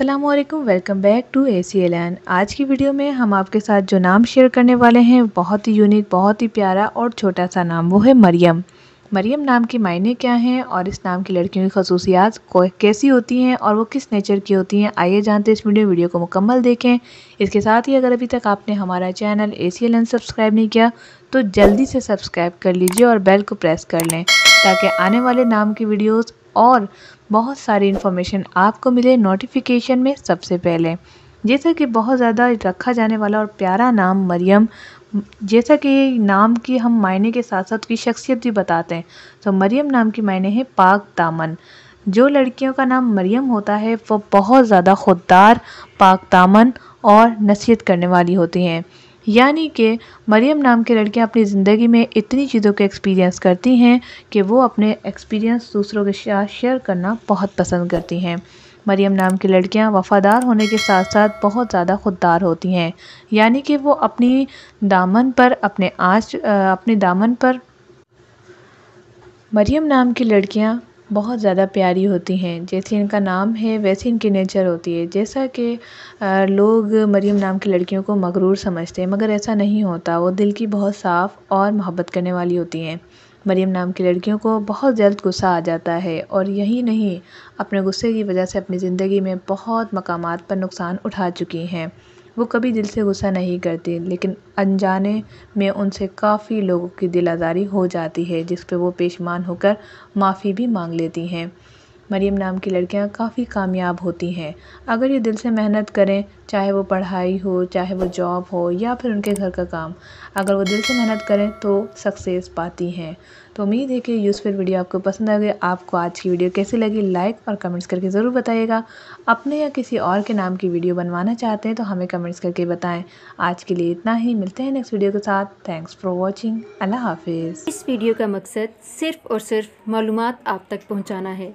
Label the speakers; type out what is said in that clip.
Speaker 1: अल्लाम welcome back to A C L N आज की वीडियो में हम आपके साथ जो नाम शेयर करने वाले हैं बहुत ही यूनिक बहुत ही प्यारा और छोटा सा नाम वो है मरियम मरियम नाम के मायने क्या हैं और इस नाम की लड़कियों की खसूसियात कैसी होती हैं और वो किस नेचर की होती हैं आइए जानते हैं इस वीडियो वीडियो को मुकम्मल देखें इसके साथ ही अगर अभी तक आपने हमारा channel A C L N subscribe नहीं किया तो जल्दी से सब्सक्राइब कर लीजिए और बेल को प्रेस कर लें ताकि आने वाले नाम की वीडियोस और बहुत सारी इन्फॉर्मेशन आपको मिले नोटिफिकेशन में सबसे पहले जैसा कि बहुत ज़्यादा रखा जाने वाला और प्यारा नाम मरियम जैसा कि नाम की हम मायने के साथ साथ उसकी शख्सियत भी बताते हैं तो मरियम नाम की मायने हैं पाक दामन जो लड़कियों का नाम मरियम होता है वो बहुत ज़्यादा खुददार पाक दामन और नसीहत करने वाली होती हैं यानी कि मरियम नाम की लड़कियाँ अपनी ज़िंदगी में इतनी चीज़ों के एक्सपीरियंस करती हैं कि वो अपने एक्सपीरियंस दूसरों के साथ शेयर करना बहुत पसंद करती हैं मरियम नाम की लड़कियां वफ़ादार होने के साथ साथ बहुत ज़्यादा खुददार होती हैं यानी कि वो अपनी दामन पर अपने आज अपने दामन पर मरियम नाम की लड़कियां बहुत ज़्यादा प्यारी होती हैं जैसे इनका नाम है वैसे इनकी नेचर होती है जैसा कि लोग मरीम नाम की लड़कियों को मगरूर समझते हैं मगर ऐसा नहीं होता वो दिल की बहुत साफ़ और मोहब्बत करने वाली होती हैं मरीम नाम की लड़कियों को बहुत जल्द गुस्सा आ जाता है और यही नहीं अपने गुस्से की वजह से अपनी ज़िंदगी में बहुत मकाम पर नुकसान उठा चुकी हैं वो कभी दिल से गुस्सा नहीं करती लेकिन अनजाने में उनसे काफ़ी लोगों की दिल आज़ारी हो जाती है जिस पर वो पेशमान होकर माफ़ी भी मांग लेती हैं मरीम नाम की लड़कियाँ काफ़ी कामयाब होती हैं अगर ये दिल से मेहनत करें चाहे वो पढ़ाई हो चाहे वो जॉब हो या फिर उनके घर का काम अगर वो दिल से मेहनत करें तो सक्सेस पाती हैं तो उम्मीद है कि यूज़फुल वीडियो आपको पसंद आ गई आपको आज की वीडियो कैसी लगी लाइक और कमेंट्स करके ज़रूर बताइएगा अपने या किसी और के नाम की वीडियो बनवाना चाहते हैं तो हमें कमेंट्स करके बताएं आज के लिए इतना ही मिलते हैं नेक्स्ट वीडियो के साथ थैंक्स फॉर वॉचिंग अल्लाह हाफिज़ इस वीडियो का मकसद सिर्फ़ और सिर्फ
Speaker 2: मालूम आप तक पहुँचाना है